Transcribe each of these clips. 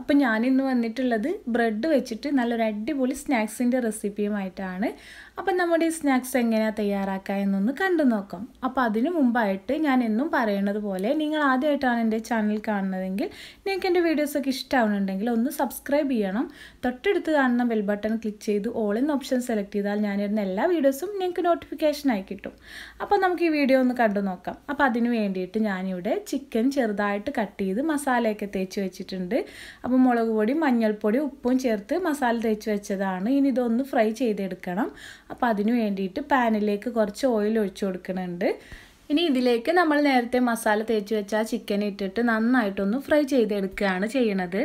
അപ്പം ഞാനിന്ന് വന്നിട്ടുള്ളത് ബ്രെഡ് വെച്ചിട്ട് നല്ലൊരു അടിപൊളി സ്നാക്സിൻ്റെ റെസിപ്പിയുമായിട്ടാണ് അപ്പം നമ്മുടെ ഈ സ്നാക്സ് എങ്ങനെയാണ് തയ്യാറാക്കുക എന്നൊന്ന് കണ്ടു നോക്കാം അപ്പോൾ അതിനു മുമ്പായിട്ട് ഞാൻ എന്നും പറയണത് പോലെ നിങ്ങൾ ആദ്യമായിട്ടാണ് എൻ്റെ ചാനൽ കാണുന്നതെങ്കിൽ നിങ്ങൾക്ക് എൻ്റെ വീഡിയോസൊക്കെ ഇഷ്ടമാവുന്നുണ്ടെങ്കിൽ ഒന്ന് സബ്സ്ക്രൈബ് ചെയ്യണം തൊട്ടടുത്ത് കാണുന്ന ബെൽ ബട്ടൺ ക്ലിക്ക് ചെയ്ത് ഓൾ എന്ന ഓപ്ഷൻ സെലക്ട് ചെയ്താൽ ഞാനിരുന്ന എല്ലാ വീഡിയോസും നിങ്ങൾക്ക് നോട്ടിഫിക്കേഷനായി കിട്ടും അപ്പോൾ നമുക്ക് ഈ വീഡിയോ ഒന്ന് കണ്ടു നോക്കാം അപ്പോൾ അതിന് വേണ്ടിയിട്ട് ഞാനിവിടെ ചിക്കൻ ചെറുതായിട്ട് കട്ട് ചെയ്ത് മസാലയൊക്കെ തേച്ച് വെച്ചിട്ടുണ്ട് അപ്പോൾ മുളക് പൊടി മഞ്ഞൾപ്പൊടി ഉപ്പും ചേർത്ത് മസാല തേച്ച് വെച്ചതാണ് ഇനി ഇതൊന്ന് ഫ്രൈ ചെയ്തെടുക്കണം അപ്പോൾ അതിന് വേണ്ടിയിട്ട് പാനിലേക്ക് കുറച്ച് ഓയിൽ ഒഴിച്ചു കൊടുക്കുന്നുണ്ട് ഇനി ഇതിലേക്ക് നമ്മൾ നേരത്തെ മസാല തേച്ച് വെച്ച ആ ചിക്കൻ ഇട്ടിട്ട് നന്നായിട്ടൊന്ന് ഫ്രൈ ചെയ്തെടുക്കുകയാണ് ചെയ്യണത്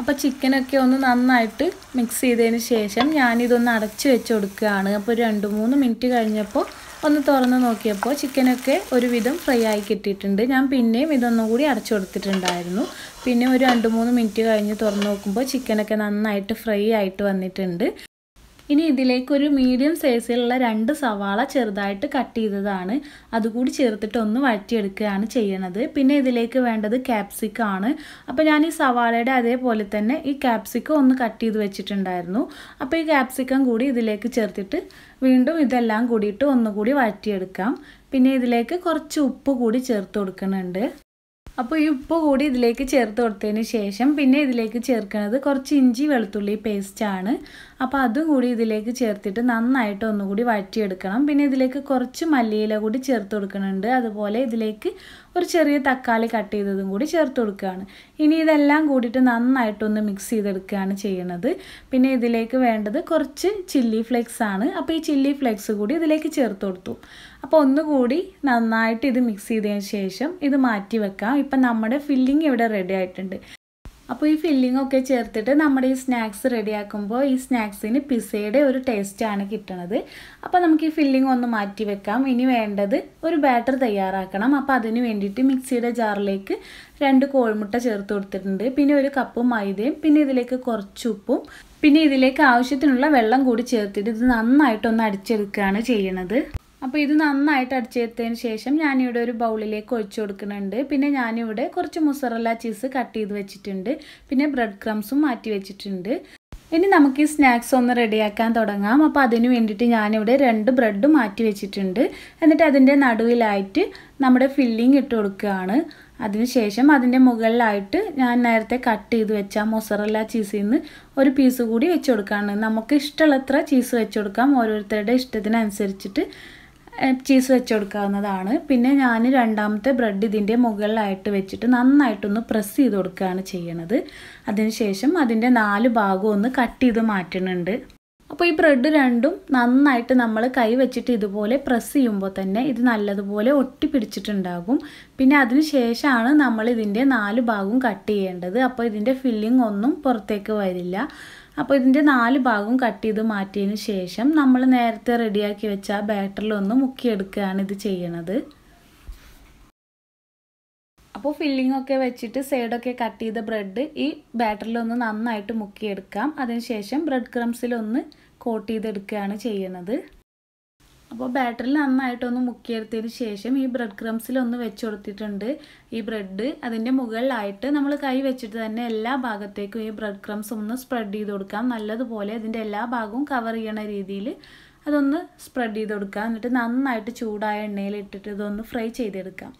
അപ്പോൾ ചിക്കനൊക്കെ ഒന്ന് നന്നായിട്ട് മിക്സ് ചെയ്തതിന് ശേഷം ഞാനിതൊന്ന് അടച്ചു വെച്ച് കൊടുക്കുകയാണ് അപ്പോൾ രണ്ട് മൂന്ന് മിനിറ്റ് കഴിഞ്ഞപ്പോൾ ഒന്ന് തുറന്ന് നോക്കിയപ്പോൾ ചിക്കനൊക്കെ ഒരുവിധം ഫ്രൈ ആയി കിട്ടിയിട്ടുണ്ട് ഞാൻ പിന്നെയും ഇതൊന്നും കൂടി അടച്ചു കൊടുത്തിട്ടുണ്ടായിരുന്നു പിന്നെ ഒരു രണ്ട് മൂന്ന് മിനിറ്റ് കഴിഞ്ഞ് തുറന്ന് നോക്കുമ്പോൾ ചിക്കനൊക്കെ നന്നായിട്ട് ഫ്രൈ ആയിട്ട് വന്നിട്ടുണ്ട് ഇനി ഇതിലേക്ക് ഒരു മീഡിയം സൈസിലുള്ള രണ്ട് സവാള ചെറുതായിട്ട് കട്ട് ചെയ്തതാണ് അതുകൂടി ചേർത്തിട്ട് ഒന്ന് വഴറ്റിയെടുക്കുകയാണ് ചെയ്യണത് പിന്നെ ഇതിലേക്ക് വേണ്ടത് ക്യാപ്സിക്ക ആണ് അപ്പോൾ ഞാൻ ഈ സവാളയുടെ അതേപോലെ തന്നെ ഈ ക്യാപ്സിക്ക ഒന്ന് കട്ട് ചെയ്ത് വെച്ചിട്ടുണ്ടായിരുന്നു അപ്പോൾ ഈ ക്യാപ്സിക്കം കൂടി ഇതിലേക്ക് ചേർത്തിട്ട് വീണ്ടും ഇതെല്ലാം കൂടിയിട്ട് ഒന്നുകൂടി വഴറ്റിയെടുക്കാം പിന്നെ ഇതിലേക്ക് കുറച്ച് ഉപ്പ് കൂടി ചേർത്ത് കൊടുക്കുന്നുണ്ട് അപ്പോൾ ഈ ഉപ്പ് കൂടി ഇതിലേക്ക് ചേർത്ത് കൊടുത്തതിന് ശേഷം പിന്നെ ഇതിലേക്ക് ചേർക്കുന്നത് കുറച്ച് ഇഞ്ചി വെളുത്തുള്ളി പേസ്റ്റാണ് അപ്പോൾ അതും കൂടി ഇതിലേക്ക് ചേർത്തിട്ട് നന്നായിട്ട് ഒന്നുകൂടി വഴറ്റിയെടുക്കണം പിന്നെ ഇതിലേക്ക് കുറച്ച് മല്ലിയില കൂടി ചേർത്ത് കൊടുക്കുന്നുണ്ട് അതുപോലെ ഇതിലേക്ക് ഒരു ചെറിയ തക്കാളി കട്ട് ചെയ്തതും കൂടി ചേർത്ത് കൊടുക്കുകയാണ് ഇനി ഇതെല്ലാം കൂടിയിട്ട് നന്നായിട്ടൊന്ന് മിക്സ് ചെയ്തെടുക്കുകയാണ് ചെയ്യണത് പിന്നെ ഇതിലേക്ക് വേണ്ടത് കുറച്ച് ചില്ലി ഫ്ലേക്സ് ആണ് അപ്പോൾ ഈ ചില്ലി ഫ്ലേക്സ് കൂടി ഇതിലേക്ക് ചേർത്ത് കൊടുത്തു അപ്പോൾ ഒന്നുകൂടി നന്നായിട്ട് ഇത് മിക്സ് ചെയ്തതിന് ശേഷം ഇത് മാറ്റി വെക്കാം ഇപ്പം നമ്മുടെ ഫില്ലിംഗ് ഇവിടെ റെഡി ആയിട്ടുണ്ട് അപ്പോൾ ഈ ഫില്ലിംഗ് ഒക്കെ ചേർത്തിട്ട് നമ്മുടെ ഈ സ്നാക്സ് റെഡിയാക്കുമ്പോൾ ഈ സ്നാക്സിന് പിസയുടെ ഒരു ടേസ്റ്റാണ് കിട്ടണത് അപ്പോൾ നമുക്ക് ഈ ഫില്ലിംഗ് ഒന്ന് മാറ്റി വെക്കാം ഇനി വേണ്ടത് ഒരു ബാറ്റർ തയ്യാറാക്കണം അപ്പോൾ അതിന് വേണ്ടിയിട്ട് മിക്സിയുടെ ജാറിലേക്ക് രണ്ട് കോഴിമുട്ട ചേർത്ത് കൊടുത്തിട്ടുണ്ട് പിന്നെ ഒരു കപ്പ് മൈദയും പിന്നെ ഇതിലേക്ക് കുറച്ച് ഉപ്പും പിന്നെ ഇതിലേക്ക് ആവശ്യത്തിനുള്ള വെള്ളം കൂടി ചേർത്തിട്ട് ഇത് നന്നായിട്ടൊന്ന് അടിച്ചെടുക്കുകയാണ് ചെയ്യണത് അപ്പോൾ ഇത് നന്നായിട്ട് അടിച്ചെടുത്തതിന് ശേഷം ഞാനിവിടെ ഒരു ബൗളിലേക്ക് ഒഴിച്ചു കൊടുക്കുന്നുണ്ട് പിന്നെ ഞാനിവിടെ കുറച്ച് മുസറല്ല ചീസ് കട്ട് ചെയ്ത് വെച്ചിട്ടുണ്ട് പിന്നെ ബ്രെഡ് ക്രംസും മാറ്റി വെച്ചിട്ടുണ്ട് ഇനി നമുക്ക് ഈ സ്നാക്സ് ഒന്ന് റെഡിയാക്കാൻ തുടങ്ങാം അപ്പോൾ അതിന് വേണ്ടിയിട്ട് ഞാനിവിടെ രണ്ട് ബ്രെഡ് മാറ്റി വെച്ചിട്ടുണ്ട് എന്നിട്ട് അതിൻ്റെ നടുവിലായിട്ട് നമ്മുടെ ഫില്ലിംഗ് ഇട്ട് കൊടുക്കുകയാണ് അതിനുശേഷം അതിൻ്റെ മുകളിലായിട്ട് ഞാൻ നേരത്തെ കട്ട് ചെയ്ത് വെച്ച മൊസറല്ല ചീസിൽ നിന്ന് ഒരു പീസ് കൂടി വെച്ച് കൊടുക്കുകയാണ് നമുക്ക് ഇഷ്ടമുള്ളത്ര ചീസ് വെച്ച് കൊടുക്കാം ഓരോരുത്തരുടെ ഇഷ്ടത്തിനനുസരിച്ചിട്ട് ചീസ് വെച്ച് കൊടുക്കാവുന്നതാണ് പിന്നെ ഞാൻ രണ്ടാമത്തെ ബ്രെഡ് ഇതിൻ്റെ മുകളിലായിട്ട് വെച്ചിട്ട് നന്നായിട്ടൊന്ന് പ്രസ് ചെയ്ത് കൊടുക്കുകയാണ് ചെയ്യണത് അതിനുശേഷം അതിൻ്റെ നാല് ഭാഗവും ഒന്ന് കട്ട് ചെയ്ത് മാറ്റുന്നുണ്ട് അപ്പോൾ ഈ ബ്രെഡ് രണ്ടും നന്നായിട്ട് നമ്മൾ കൈ വെച്ചിട്ട് ഇതുപോലെ പ്രസ് ചെയ്യുമ്പോൾ തന്നെ ഇത് നല്ലതുപോലെ ഒട്ടി പിടിച്ചിട്ടുണ്ടാകും പിന്നെ അതിന് ശേഷമാണ് നമ്മൾ ഇതിൻ്റെ നാല് ഭാഗവും കട്ട് ചെയ്യേണ്ടത് അപ്പോൾ ഇതിൻ്റെ ഫില്ലിംഗ് ഒന്നും പുറത്തേക്ക് വരില്ല അപ്പോൾ ഇതിൻ്റെ നാല് ഭാഗവും കട്ട് ചെയ്ത് മാറ്റിയതിന് ശേഷം നമ്മൾ നേരത്തെ റെഡിയാക്കി വെച്ച ആ ബാറ്ററിലൊന്ന് മുക്കിയെടുക്കുകയാണ് ഇത് ചെയ്യണത് അപ്പോൾ ഫില്ലിംഗ് ഒക്കെ വെച്ചിട്ട് സൈഡൊക്കെ കട്ട് ചെയ്ത ബ്രെഡ് ഈ ബാറ്ററിലൊന്ന് നന്നായിട്ട് മുക്കിയെടുക്കാം അതിനുശേഷം ബ്രെഡ് ക്രംസിലൊന്ന് കോട്ട് ചെയ്തെടുക്കുകയാണ് ചെയ്യുന്നത് അപ്പോൾ ബാറ്ററിൽ നന്നായിട്ടൊന്ന് മുക്കിയെടുത്തതിന് ശേഷം ഈ ബ്രെഡ് ക്രംസിലൊന്ന് വെച്ച് കൊടുത്തിട്ടുണ്ട് ഈ ബ്രെഡ് അതിൻ്റെ മുകളിലായിട്ട് നമ്മൾ കൈ വെച്ചിട്ട് തന്നെ എല്ലാ ഭാഗത്തേക്കും ഈ ബ്രെഡ് ക്രംസ് ഒന്ന് സ്പ്രെഡ് ചെയ്ത് കൊടുക്കാം നല്ലതുപോലെ അതിൻ്റെ എല്ലാ ഭാഗവും കവർ ചെയ്യണ രീതിയിൽ അതൊന്ന് സ്പ്രെഡ് ചെയ്ത് കൊടുക്കാം എന്നിട്ട് നന്നായിട്ട് ചൂടായ എണ്ണയിൽ ഇട്ടിട്ട് ഇതൊന്ന് ഫ്രൈ ചെയ്തെടുക്കാം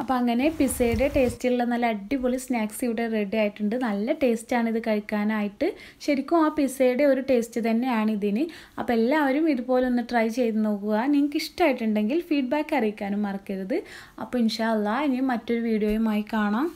അപ്പോൾ അങ്ങനെ പിസയുടെ ടേസ്റ്റിലുള്ള നല്ല അടിപൊളി സ്നാക്സ് ഇവിടെ റെഡി ആയിട്ടുണ്ട് നല്ല ടേസ്റ്റാണ് ഇത് കഴിക്കാനായിട്ട് ശരിക്കും ആ പിസയുടെ ഒരു ടേസ്റ്റ് തന്നെയാണ് ഇതിന് അപ്പോൾ എല്ലാവരും ഇതുപോലെ ഒന്ന് ട്രൈ ചെയ്ത് നോക്കുക നിങ്ങൾക്ക് ഇഷ്ടമായിട്ടുണ്ടെങ്കിൽ ഫീഡ്ബാക്ക് അറിയിക്കാനും മറക്കരുത് അപ്പോൾ ഇൻഷാ ഇനി മറ്റൊരു വീഡിയോയുമായി കാണാം